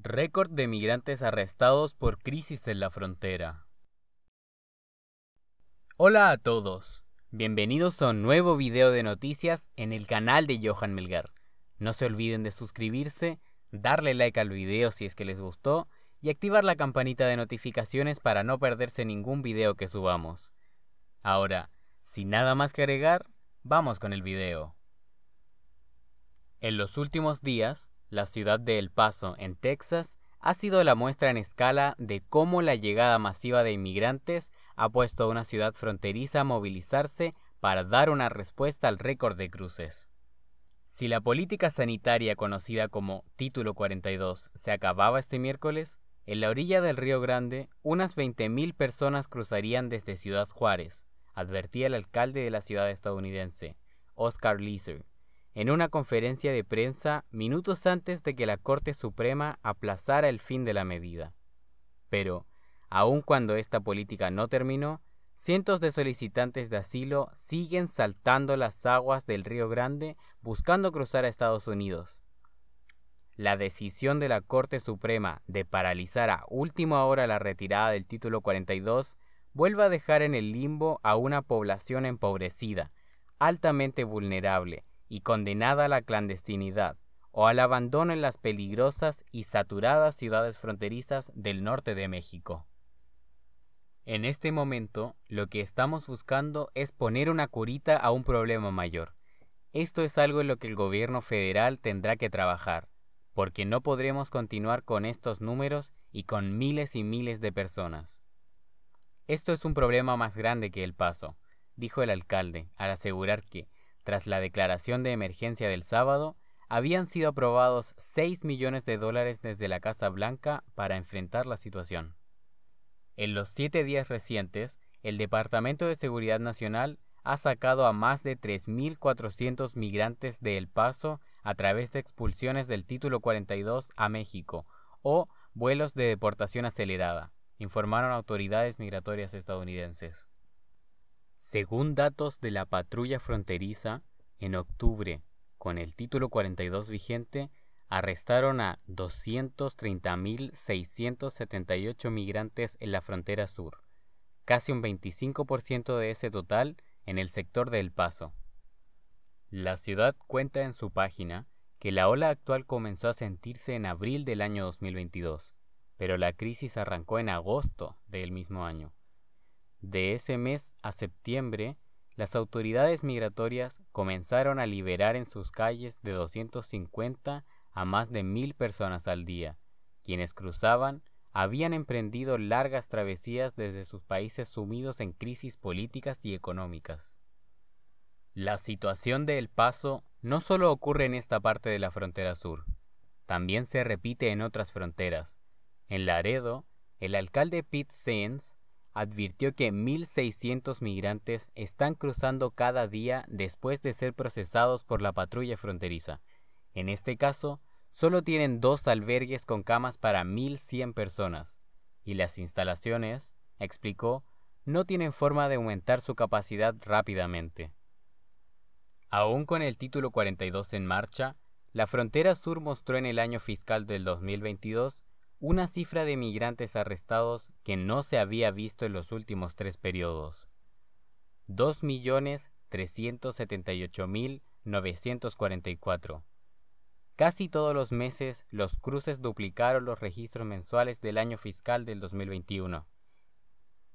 Récord de migrantes arrestados por crisis en la frontera. Hola a todos, bienvenidos a un nuevo video de noticias en el canal de Johan Melgar. No se olviden de suscribirse, darle like al video si es que les gustó y activar la campanita de notificaciones para no perderse ningún video que subamos. Ahora, sin nada más que agregar, vamos con el video. En los últimos días, la ciudad de El Paso, en Texas, ha sido la muestra en escala de cómo la llegada masiva de inmigrantes ha puesto a una ciudad fronteriza a movilizarse para dar una respuesta al récord de cruces. Si la política sanitaria conocida como Título 42 se acababa este miércoles, en la orilla del Río Grande unas 20.000 personas cruzarían desde Ciudad Juárez, advertía el alcalde de la ciudad estadounidense, Oscar Leeser en una conferencia de prensa minutos antes de que la Corte Suprema aplazara el fin de la medida. Pero, aun cuando esta política no terminó, cientos de solicitantes de asilo siguen saltando las aguas del Río Grande buscando cruzar a Estados Unidos. La decisión de la Corte Suprema de paralizar a última hora la retirada del título 42 vuelve a dejar en el limbo a una población empobrecida, altamente vulnerable, y condenada a la clandestinidad o al abandono en las peligrosas y saturadas ciudades fronterizas del norte de México. En este momento, lo que estamos buscando es poner una curita a un problema mayor. Esto es algo en lo que el gobierno federal tendrá que trabajar, porque no podremos continuar con estos números y con miles y miles de personas. Esto es un problema más grande que el paso, dijo el alcalde, al asegurar que tras la declaración de emergencia del sábado, habían sido aprobados 6 millones de dólares desde la Casa Blanca para enfrentar la situación. En los siete días recientes, el Departamento de Seguridad Nacional ha sacado a más de 3.400 migrantes de El Paso a través de expulsiones del Título 42 a México o vuelos de deportación acelerada, informaron autoridades migratorias estadounidenses. Según datos de la patrulla fronteriza, en octubre, con el título 42 vigente, arrestaron a 230.678 migrantes en la frontera sur, casi un 25% de ese total en el sector del Paso. La ciudad cuenta en su página que la ola actual comenzó a sentirse en abril del año 2022, pero la crisis arrancó en agosto del mismo año. De ese mes a septiembre, las autoridades migratorias comenzaron a liberar en sus calles de 250 a más de mil personas al día, quienes cruzaban habían emprendido largas travesías desde sus países sumidos en crisis políticas y económicas. La situación de El Paso no solo ocurre en esta parte de la frontera sur, también se repite en otras fronteras. En Laredo, el alcalde Pete Sainz advirtió que 1.600 migrantes están cruzando cada día después de ser procesados por la patrulla fronteriza. En este caso, solo tienen dos albergues con camas para 1.100 personas, y las instalaciones, explicó, no tienen forma de aumentar su capacidad rápidamente. Aún con el título 42 en marcha, la frontera sur mostró en el año fiscal del 2022 una cifra de migrantes arrestados que no se había visto en los últimos tres periodos. 2.378.944. Casi todos los meses los cruces duplicaron los registros mensuales del año fiscal del 2021.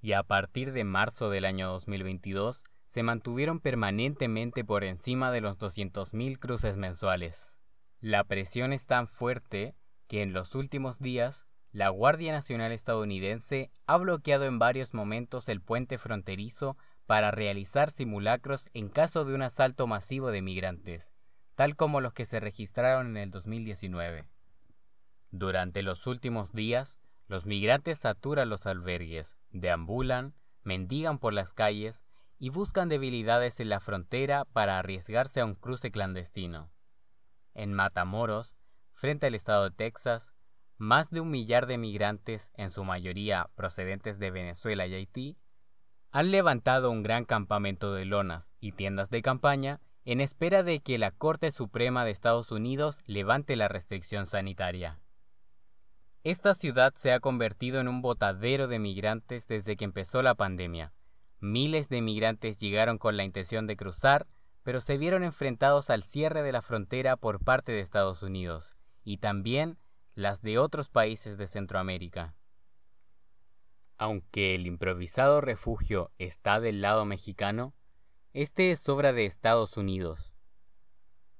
Y a partir de marzo del año 2022 se mantuvieron permanentemente por encima de los 200.000 cruces mensuales. La presión es tan fuerte en los últimos días la Guardia Nacional estadounidense ha bloqueado en varios momentos el puente fronterizo para realizar simulacros en caso de un asalto masivo de migrantes, tal como los que se registraron en el 2019. Durante los últimos días, los migrantes saturan los albergues, deambulan, mendigan por las calles y buscan debilidades en la frontera para arriesgarse a un cruce clandestino. En Matamoros, frente al estado de Texas, más de un millar de migrantes, en su mayoría procedentes de Venezuela y Haití, han levantado un gran campamento de lonas y tiendas de campaña en espera de que la Corte Suprema de Estados Unidos levante la restricción sanitaria. Esta ciudad se ha convertido en un botadero de migrantes desde que empezó la pandemia. Miles de migrantes llegaron con la intención de cruzar, pero se vieron enfrentados al cierre de la frontera por parte de Estados Unidos, y también las de otros países de Centroamérica. Aunque el improvisado refugio está del lado mexicano, este es obra de Estados Unidos.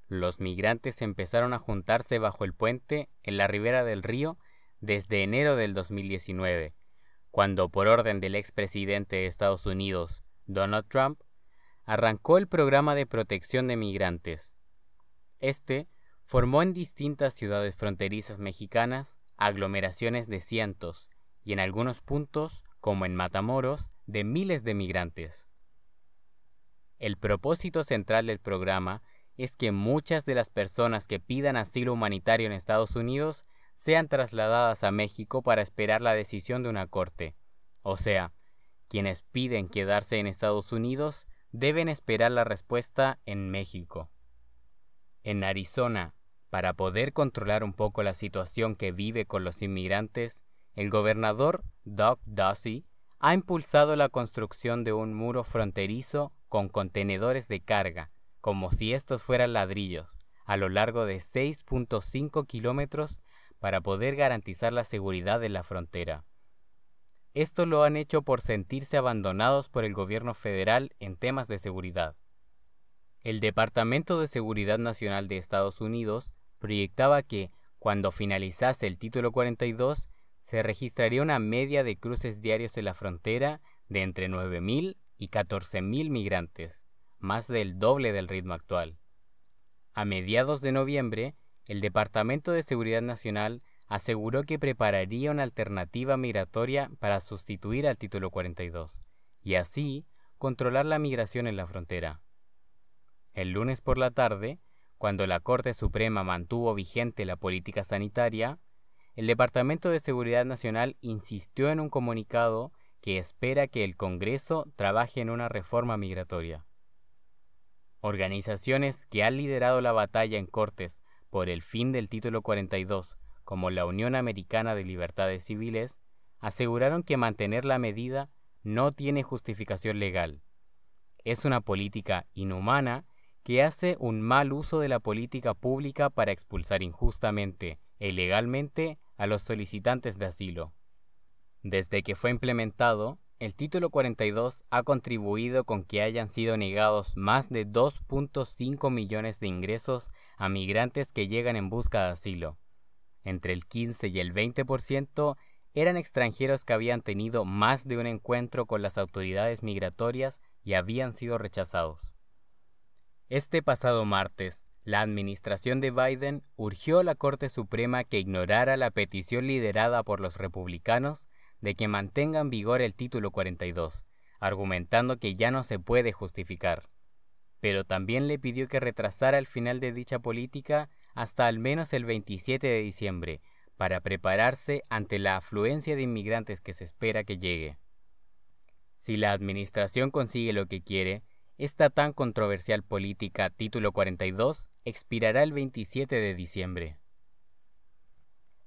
Los migrantes empezaron a juntarse bajo el puente en la ribera del río desde enero del 2019, cuando por orden del expresidente de Estados Unidos, Donald Trump, arrancó el programa de protección de migrantes. Este Formó en distintas ciudades fronterizas mexicanas aglomeraciones de cientos y en algunos puntos, como en Matamoros, de miles de migrantes. El propósito central del programa es que muchas de las personas que pidan asilo humanitario en Estados Unidos sean trasladadas a México para esperar la decisión de una corte. O sea, quienes piden quedarse en Estados Unidos deben esperar la respuesta en México. En Arizona, para poder controlar un poco la situación que vive con los inmigrantes, el gobernador Doug Ducey ha impulsado la construcción de un muro fronterizo con contenedores de carga, como si estos fueran ladrillos, a lo largo de 6.5 kilómetros para poder garantizar la seguridad de la frontera. Esto lo han hecho por sentirse abandonados por el gobierno federal en temas de seguridad. El Departamento de Seguridad Nacional de Estados Unidos proyectaba que, cuando finalizase el título 42, se registraría una media de cruces diarios en la frontera de entre 9.000 y 14.000 migrantes, más del doble del ritmo actual. A mediados de noviembre, el Departamento de Seguridad Nacional aseguró que prepararía una alternativa migratoria para sustituir al título 42 y así controlar la migración en la frontera. El lunes por la tarde, cuando la Corte Suprema mantuvo vigente la política sanitaria, el Departamento de Seguridad Nacional insistió en un comunicado que espera que el Congreso trabaje en una reforma migratoria. Organizaciones que han liderado la batalla en Cortes por el fin del título 42, como la Unión Americana de Libertades Civiles, aseguraron que mantener la medida no tiene justificación legal. Es una política inhumana que hace un mal uso de la política pública para expulsar injustamente e ilegalmente a los solicitantes de asilo. Desde que fue implementado, el título 42 ha contribuido con que hayan sido negados más de 2.5 millones de ingresos a migrantes que llegan en busca de asilo. Entre el 15 y el 20% eran extranjeros que habían tenido más de un encuentro con las autoridades migratorias y habían sido rechazados. Este pasado martes, la administración de Biden urgió a la Corte Suprema que ignorara la petición liderada por los republicanos de que mantenga en vigor el título 42, argumentando que ya no se puede justificar. Pero también le pidió que retrasara el final de dicha política hasta al menos el 27 de diciembre, para prepararse ante la afluencia de inmigrantes que se espera que llegue. Si la administración consigue lo que quiere, esta tan controversial política Título 42 expirará el 27 de diciembre.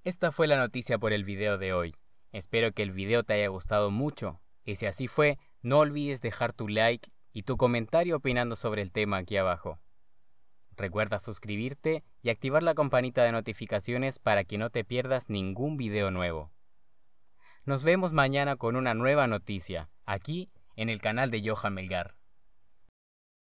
Esta fue la noticia por el video de hoy. Espero que el video te haya gustado mucho y si así fue, no olvides dejar tu like y tu comentario opinando sobre el tema aquí abajo. Recuerda suscribirte y activar la campanita de notificaciones para que no te pierdas ningún video nuevo. Nos vemos mañana con una nueva noticia, aquí en el canal de Johan Melgar.